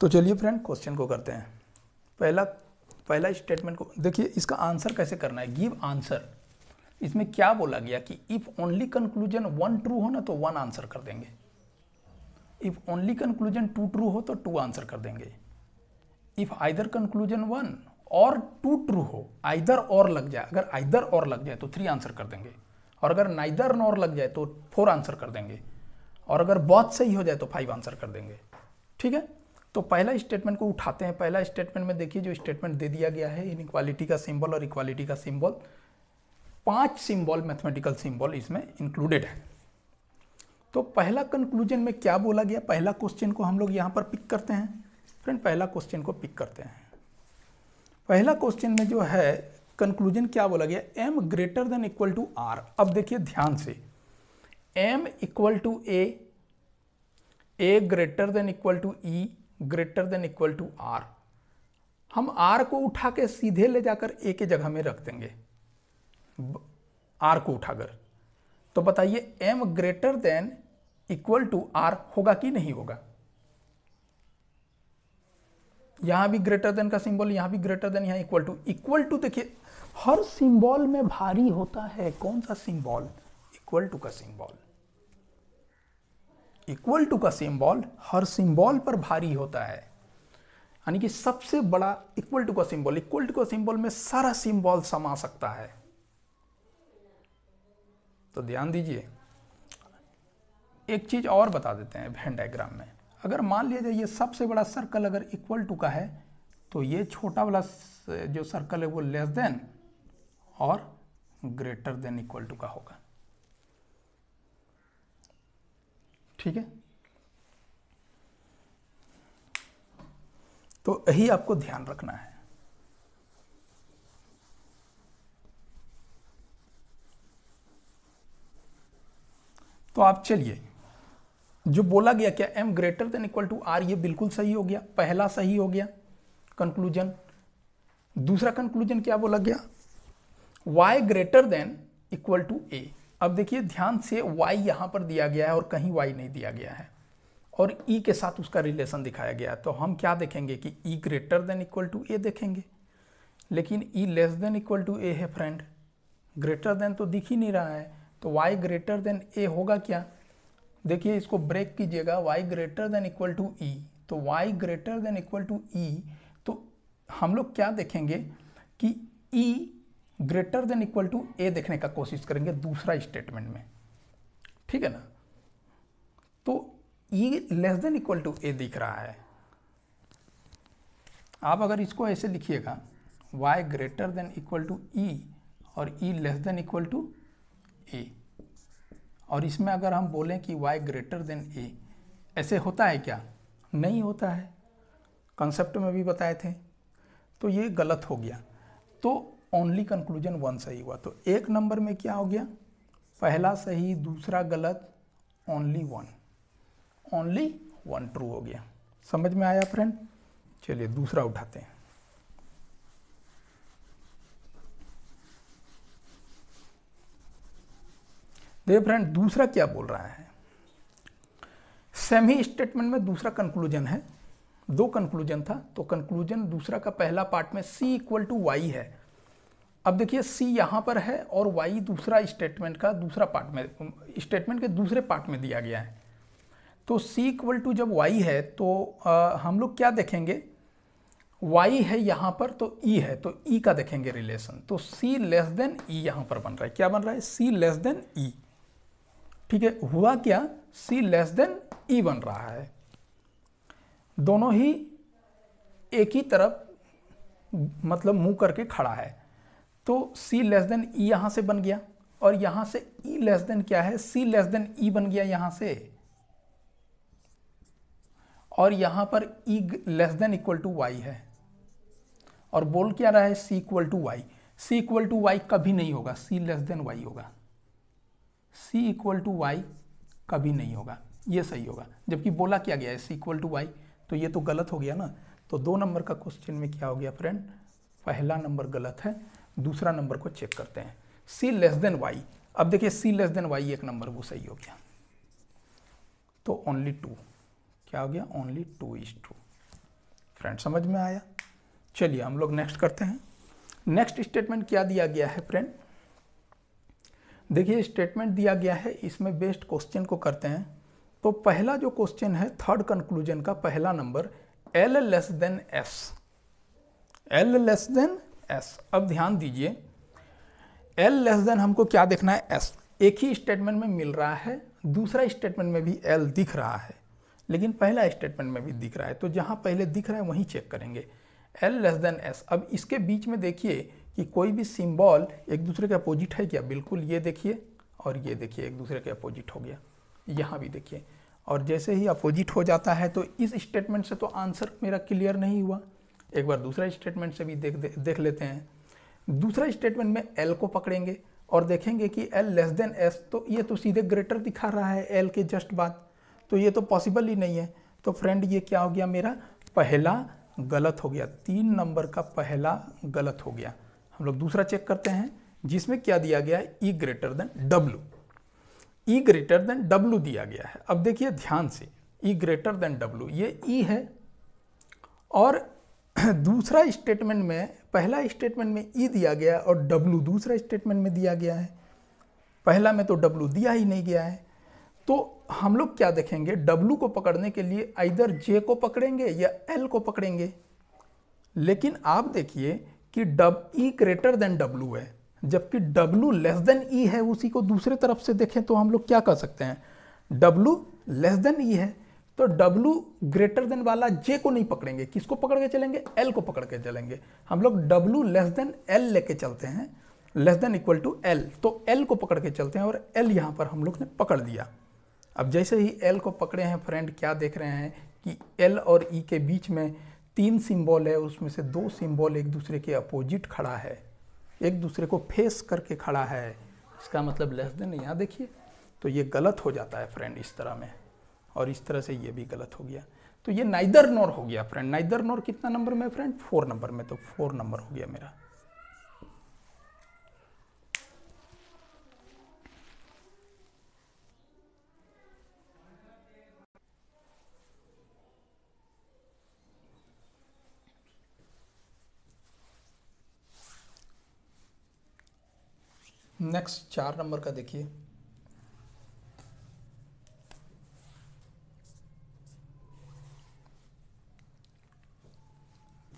तो चलिए friend question को करते हैं पहला पहला स्टेटमेंट को देखिए इसका आंसर कैसे करना है गिव आंसर इसमें क्या बोला गया कि if only conclusion one true हो ना तो वन आंसर कर देंगे if only conclusion two true हो तो टू आंसर कर देंगे इफ़ आइदर कंक्लूजन वन और टू ट्रू हो आइदर और लग जाए अगर आइदर और लग जाए तो थ्री आंसर कर देंगे और अगर नाइदर नॉर लग जाए तो फोर आंसर कर देंगे और अगर बहुत सही हो जाए तो फाइव आंसर कर देंगे ठीक है तो पहला स्टेटमेंट को उठाते हैं पहला स्टेटमेंट में देखिए जो स्टेटमेंट दे दिया गया है इन इक्वालिटी का सिंबल और इक्वालिटी का सिंबल पांच सिंबल मैथमेटिकल सिंबल इसमें इंक्लूडेड है तो पहला कंक्लूजन में क्या बोला गया पहला क्वेश्चन को हम लोग यहाँ पर पिक करते हैं फ्रेंड पहला क्वेश्चन को पिक करते हैं पहला क्वेश्चन में जो है कंक्लूजन क्या बोला गया M greater than equal to R अब देखिए ध्यान से M equal to A A greater than equal to E greater than equal to R हम आर को उठा के सीधे ले जाकर ए के जगह में रख देंगे आर को उठाकर तो बताइए M greater than equal to R होगा कि नहीं होगा यहां भी ग्रेटर देन का सिंबल यहां भी ग्रेटर देन यहां इक्वल टू इक्वल टू देखिए हर सिंबल में भारी होता है कौन सा सिंबल इक्वल टू का सिंबल इक्वल टू का सिंबल हर सिंबल पर भारी होता है यानी कि सबसे बड़ा इक्वल टू का सिंबल इक्वल टू का सिंबल में सारा सिंबल समा सकता है तो ध्यान दीजिए एक चीज़ और बता देते हैं वेन डायग्राम में अगर मान लिया जाए ये सबसे बड़ा सर्कल अगर इक्वल टू का है तो ये छोटा वाला जो सर्कल है वो लेस देन और ग्रेटर देन इक्वल टू का होगा ठीक है तो यही आपको ध्यान रखना है तो आप चलिए जो बोला गया क्या M greater than equal to R ये बिल्कुल सही हो गया पहला सही हो गया कंक्लूजन दूसरा कंक्लूजन क्या बोला गया y greater than equal to A अब देखिए ध्यान से y यहाँ पर दिया गया है और कहीं y नहीं दिया गया है और e के साथ उसका रिलेशन दिखाया गया है तो हम क्या देखेंगे कि e greater than equal to A देखेंगे लेकिन e less than equal to A है फ्रेंड ग्रेटर देन तो दिख ही नहीं रहा है तो y ग्रेटर देन ए होगा क्या देखिए इसको ब्रेक कीजिएगा y greater than equal to E तो y greater than equal to E तो हम लोग क्या देखेंगे कि E e greater than equal to A देखने का कोशिश करेंगे दूसरा स्टेटमेंट में ठीक है ना तो ये less than equal to A दिख रहा है आप अगर इसको ऐसे लिखिएगा Y greater than equal to E और E less than equal to A और इसमें अगर हम बोलें कि वाई ग्रेटर देन ए ऐसे होता है क्या नहीं होता है कंसेप्ट में भी बताए थे तो ये गलत हो गया तो ओनली कंक्लूजन वन सही हुआ तो एक नंबर में क्या हो गया पहला सही दूसरा गलत only one only one true हो गया समझ में आया फ्रेंड चलिए दूसरा उठाते हैं देख फ्रेंड दूसरा क्या बोल रहा है सेमी स्टेटमेंट में दूसरा कंक्लूजन है दो कंक्लूजन था तो कंक्लूजन दूसरा का पहला पार्ट में सी इक्वल टू वाई है अब देखिए सी यहाँ पर है और वाई दूसरा स्टेटमेंट का दूसरा पार्ट में स्टेटमेंट के दूसरे पार्ट में दिया गया है तो सी इक्वल टू जब वाई है तो आ, हम लोग क्या देखेंगे वाई है यहाँ पर तो ई e है तो ई e का देखेंगे रिलेशन तो सी लेस देन ई यहाँ पर बन रहा है क्या बन रहा है सी लेस देन ई ठीक है हुआ क्या सी लेस देन ई बन रहा है दोनों ही एक ही तरफ मतलब मुंह करके खड़ा है तो c लेस देन e यहां से बन गया और यहां से e लेस देन क्या है c लेस देन e बन गया यहां से और यहां पर e less than equal to Y है और बोल क्या रहा है c equal to Y C equal to Y कभी नहीं होगा c लेस देन वाई होगा c इक्वल टू वाई कभी नहीं होगा ये सही होगा जबकि बोला क्या गया है सी इक्वल टू वाई तो ये तो गलत हो गया ना तो दो नंबर का क्वेश्चन में क्या हो गया फ्रेंड पहला नंबर गलत है दूसरा नंबर को चेक करते हैं सी लेस देन वाई अब देखिए सी लेस देन वाई एक नंबर वो सही हो गया तो ओनली टू क्या हो गया only two is two friend समझ में आया चलिए हम लोग नेक्स्ट करते हैं नेक्स्ट स्टेटमेंट क्या दिया गया है फ्रेंड देखिए स्टेटमेंट दिया गया है इसमें बेस्ट क्वेश्चन को करते हैं तो पहला जो क्वेश्चन है थर्ड कंक्लूजन का पहला number L less than S L less than S अब ध्यान दीजिए एल लेस देन हमको क्या देखना है एस एक ही स्टेटमेंट में मिल रहा है दूसरा स्टेटमेंट में भी एल दिख रहा है लेकिन पहला स्टेटमेंट में भी दिख रहा है तो जहाँ पहले दिख रहा है वहीं चेक करेंगे एल लेस देन एस अब इसके बीच में देखिए कि कोई भी सिम्बॉल एक दूसरे के अपोजिट है क्या बिल्कुल ये देखिए और ये देखिए एक दूसरे के अपोजिट हो गया यहाँ भी देखिए और जैसे ही अपोजिट हो जाता है तो इस स्टेटमेंट से तो आंसर मेरा क्लियर नहीं हुआ एक बार दूसरा स्टेटमेंट से भी देख दे, देख लेते हैं दूसरा स्टेटमेंट में एल को पकड़ेंगे और देखेंगे कि एल लेस देन एस तो ये तो सीधे ग्रेटर दिखा रहा है एल के जस्ट बाद तो ये तो पॉसिबल ही नहीं है तो फ्रेंड ये क्या हो गया मेरा पहला गलत हो गया तीन नंबर का पहला गलत हो गया हम लोग दूसरा चेक करते हैं जिसमें क्या दिया गया है E greater than W E greater than W दिया गया है अब देखिए ध्यान से ई ग्रेटर देन डब्ल्यू ये ई e है और दूसरा स्टेटमेंट में पहला स्टेटमेंट में ई e दिया गया और डब्लू दूसरा स्टेटमेंट में दिया गया है पहला में तो डब्लू दिया ही नहीं गया है तो हम लोग क्या देखेंगे डब्लू को पकड़ने के लिए इधर जे को पकड़ेंगे या एल को पकड़ेंगे लेकिन आप देखिए कि डब ई ग्रेटर देन डब्लू है जबकि डब्लू लेस देन ई है उसी को दूसरे तरफ से देखें तो हम लोग क्या कर सकते हैं डब्लू लेस देन ई है तो W ग्रेटर देन वाला J को नहीं पकड़ेंगे किसको पकड़ के चलेंगे L को पकड़ के चलेंगे हम लोग W लेस देन L लेके चलते हैं less than equal to L तो L को पकड़ के चलते हैं और L यहाँ पर हम लोग ने पकड़ लिया अब जैसे ही L को पकड़े हैं फ्रेंड क्या देख रहे हैं कि L और E के बीच में तीन सिम्बॉल है उसमें से दो सिम्बॉल एक दूसरे के अपोजिट खड़ा है एक दूसरे को फेस करके खड़ा है इसका मतलब लेस देन यहाँ देखिए तो ये गलत हो जाता है फ्रेंड इस तरह में और इस तरह से ये भी गलत हो गया तो ये नाइदर नोर हो गया फ्रेंड नाइदर नोर कितना नंबर में फ्रेंड फोर नंबर में तो फोर नंबर हो गया मेरा नेक्स्ट चार नंबर का देखिए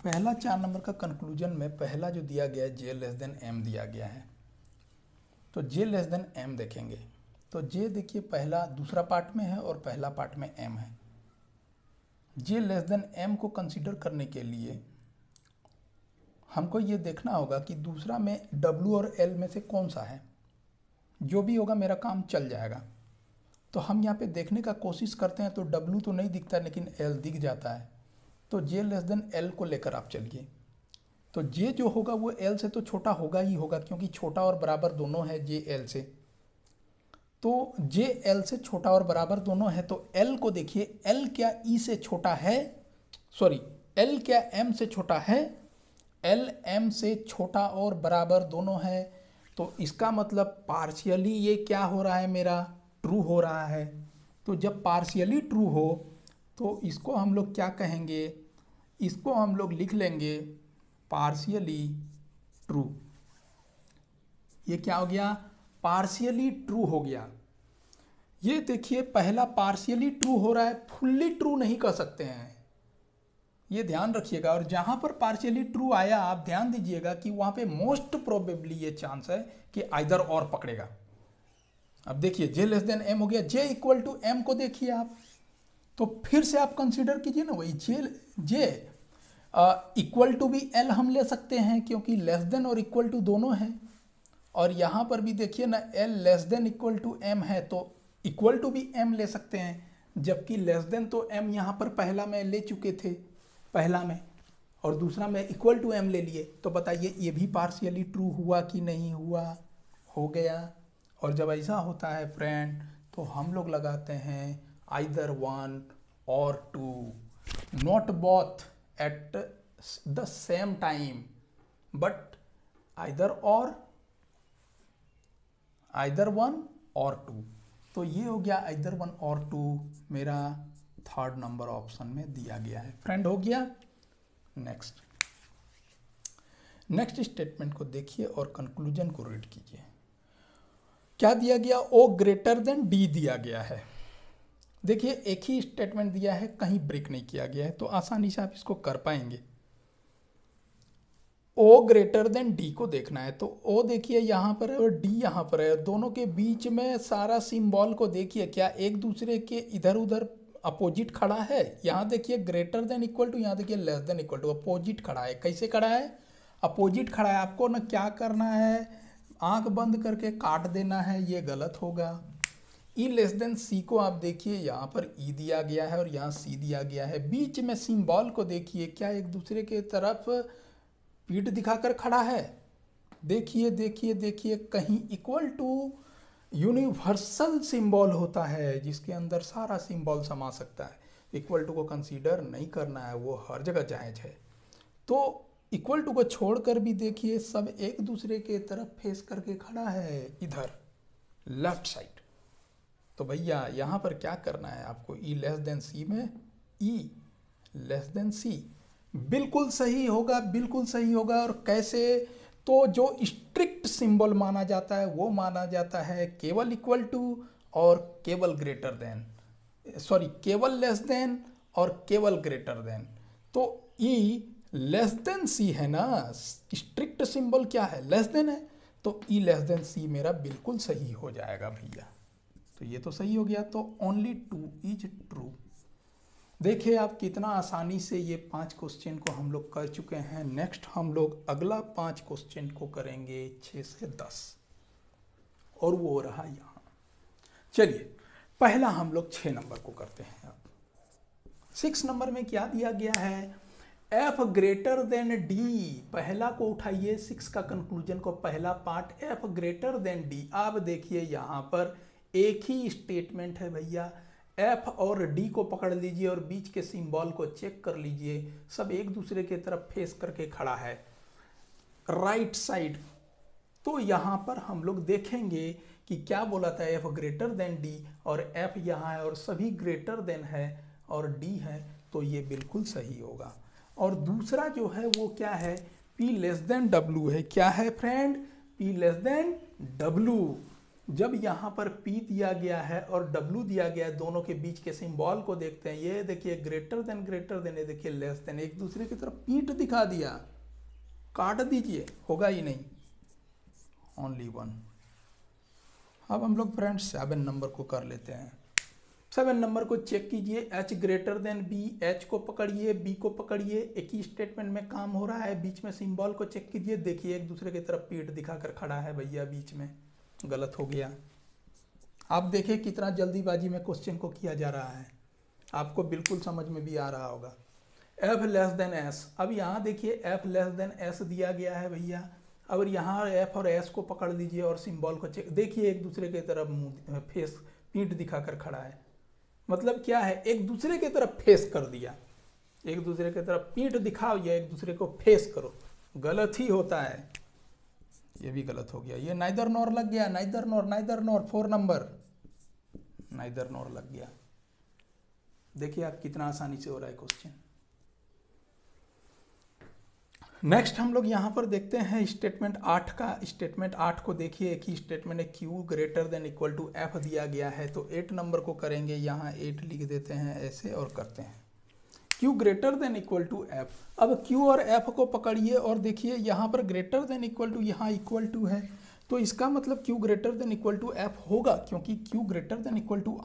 पहला चार नंबर का कंक्लूजन में पहला जो दिया गया है जे लेस देन एम दिया गया है तो जे लेस देन एम देखेंगे तो जे देखिए पहला दूसरा पार्ट में है और पहला पार्ट में एम है जे लेस देन एम को कंसिडर करने के लिए हमको ये देखना होगा कि दूसरा में डब्लू और एल में से कौन सा है जो भी होगा मेरा काम चल जाएगा तो हम यहाँ पे देखने का कोशिश करते हैं तो डब्लू तो नहीं दिखता लेकिन एल दिख जाता है तो जे लेस देन एल को लेकर आप चलिए तो जे जो होगा वो एल से तो छोटा होगा ही होगा क्योंकि छोटा और बराबर दोनों है जे एल से तो जे एल से छोटा और बराबर दोनों है तो एल को देखिए एल क्या ई e से छोटा है सॉरी एल क्या एम से छोटा है एल एम से छोटा और बराबर दोनों है तो इसका मतलब पार्शियली ये क्या हो रहा है मेरा ट्रू हो रहा है तो जब पार्शियली ट्रू हो तो इसको हम लोग क्या कहेंगे इसको हम लोग लिख लेंगे पार्शियली ट्रू ये क्या हो गया पार्शियली ट्रू हो गया ये देखिए पहला पार्शियली ट्रू हो रहा है फुल्ली ट्रू नहीं कह सकते हैं ये ध्यान रखिएगा और जहाँ पर पार्शियली ट्रू आया आप ध्यान दीजिएगा कि वहाँ पे मोस्ट प्रोबेबली ये चांस है कि आइदर और पकड़ेगा अब देखिए जे लेस देन एम हो गया जे इक्वल टू एम को देखिए आप तो फिर से आप कंसिडर कीजिए ना वही जे जे इक्वल टू भी एल हम ले सकते हैं क्योंकि लेस देन और इक्वल टू दोनों हैं और यहाँ पर भी देखिए ना L less than equal to M है तो इक्वल टू भी एम ले सकते हैं जबकि लेस देन तो एम यहाँ पर पहला में ले चुके थे पहला में और दूसरा में इक्वल टू एम ले लिए तो बताइए ये भी पार्शियली ट्रू हुआ कि नहीं हुआ हो गया और जब ऐसा होता है फ्रेंड तो हम लोग लगाते हैं either one or two not both at the same time but either or either one और टू तो ये हो गया इधर वन और टू मेरा थर्ड नंबर ऑप्शन में दिया गया है फ्रेंड हो गया नेक्स्ट नेक्स्ट स्टेटमेंट को देखिए और कंक्लूजन को रीड कीजिए क्या दिया गया ओ ग्रेटर देन डी दिया गया है देखिए एक ही स्टेटमेंट दिया है कहीं ब्रेक नहीं किया गया है तो आसानी से आप इसको कर पाएंगे ओ ग्रेटर देन डी को देखना है तो ओ देखिए यहां पर है और डी यहां पर है दोनों के बीच में सारा सिम्बॉल को देखिए क्या एक दूसरे के इधर उधर अपोजिट खड़ा है यहां देखिए ग्रेटर देन इक्वल टू यहाँ देखिए less than equal to opposite खड़ा है कैसे खड़ा है अपोजिट खड़ा है आपको ना क्या करना है आंख बंद करके काट देना है ये गलत होगा ई लेस देन सी को आप देखिए यहाँ पर ई e दिया गया है और यहाँ सी दिया गया है बीच में सिम्बॉल को देखिए क्या एक दूसरे के तरफ पीठ दिखाकर खड़ा है देखिए देखिए देखिए कहीं इक्वल टू यूनिवर्सल सिम्बॉल होता है जिसके अंदर सारा सिम्बॉल समा सकता है इक्वल टू को कंसीडर नहीं करना है वो हर जगह जायज है तो इक्वल टू को छोड़कर भी देखिए सब एक दूसरे के तरफ फेस करके खड़ा है इधर लेफ्ट साइड तो भैया यहाँ पर क्या करना है आपको ई लेस देन सी में ई लेस देन सी बिल्कुल सही होगा बिल्कुल सही होगा और कैसे तो जो स्ट्रिक्ट सिंबल माना जाता है वो माना जाता है केवल इक्वल टू और केवल ग्रेटर देन सॉरी केवल लेस देन और केवल ग्रेटर देन तो ई लेस देन सी है ना स्ट्रिक्ट सिंबल क्या है लेस देन है तो ई लेस देन सी मेरा बिल्कुल सही हो जाएगा भैया तो ये तो सही हो गया तो ओनली टू इज ट्रू देखिए आप कितना आसानी से ये पांच क्वेश्चन को हम लोग कर चुके हैं नेक्स्ट हम लोग अगला पांच क्वेश्चन को करेंगे छः से दस और वो रहा यहाँ चलिए पहला हम लोग छः नंबर को करते हैं अब सिक्स नंबर में क्या दिया गया है एफ ग्रेटर देन डी पहला को उठाइए सिक्स का कंक्लूजन को पहला part F greater than D आप देखिए यहाँ पर एक ही स्टेटमेंट है भैया एफ और डी को पकड़ लीजिए और बीच के सिंबल को चेक कर लीजिए सब एक दूसरे के तरफ फेस करके खड़ा है राइट right साइड तो यहाँ पर हम लोग देखेंगे कि क्या बोला था एफ ग्रेटर देन डी और एफ यहाँ है और सभी ग्रेटर देन है और डी है तो ये बिल्कुल सही होगा और दूसरा जो है वो क्या है पी लेस देन डब्लू है क्या है friend P less than W जब यहाँ पर P दिया गया है और W दिया गया है दोनों के बीच के सिंबल को देखते हैं ये देखिए ग्रेटर देन ग्रेटर देन ये देखिए लेस देन एक दूसरे की तरफ पीठ दिखा दिया काट दीजिए होगा ही नहीं ओनली वन अब हम लोग फ्रेंड्स सेवन नंबर को कर लेते हैं सेवन नंबर को चेक कीजिए H greater than B H को पकड़िए बी को पकड़िए एक ही स्टेटमेंट में काम हो रहा है बीच में सिंबल को चेक कीजिए देखिए एक दूसरे की तरफ पीठ दिखाकर खड़ा है भैया बीच में गलत हो गया आप देखें कितना जल्दीबाजी में क्वेश्चन को किया जा रहा है आपको बिल्कुल समझ में भी आ रहा होगा एफ लेस देन एस अब यहाँ देखिए एफ लेस देन एस दिया गया है भैया अब यहाँ एफ और एस को पकड़ लीजिए और सिंबल को चेक देखिए एक दूसरे की तरफ मुँह फेस पीठ कर खड़ा है मतलब क्या है एक दूसरे की तरफ फेस कर दिया एक दूसरे की तरफ पीठ दिखाओ या एक दूसरे को फेस करो गलत ही होता है ये भी गलत हो गया ये नाइदर नोर लग गया neither nor neither nor four number neither nor लग गया देखिए आप कितना आसानी से हो रहा है क्वेश्चन नेक्स्ट हम लोग यहां पर देखते हैं स्टेटमेंट आठ का स्टेटमेंट आठ को देखिए एक ही स्टेटमेंट है Q greater than equal to F दिया गया है तो एट नंबर को करेंगे यहाँ एट लिख देते हैं ऐसे और करते हैं Q greater than equal to F अब क्यू और एफ को पकड़िए और देखिए यहाँ पर ग्रेटर देन इक्वल टू यहाँ इक्वल टू है तो इसका मतलब Q greater than equal to F होगा क्योंकि Q greater than equal to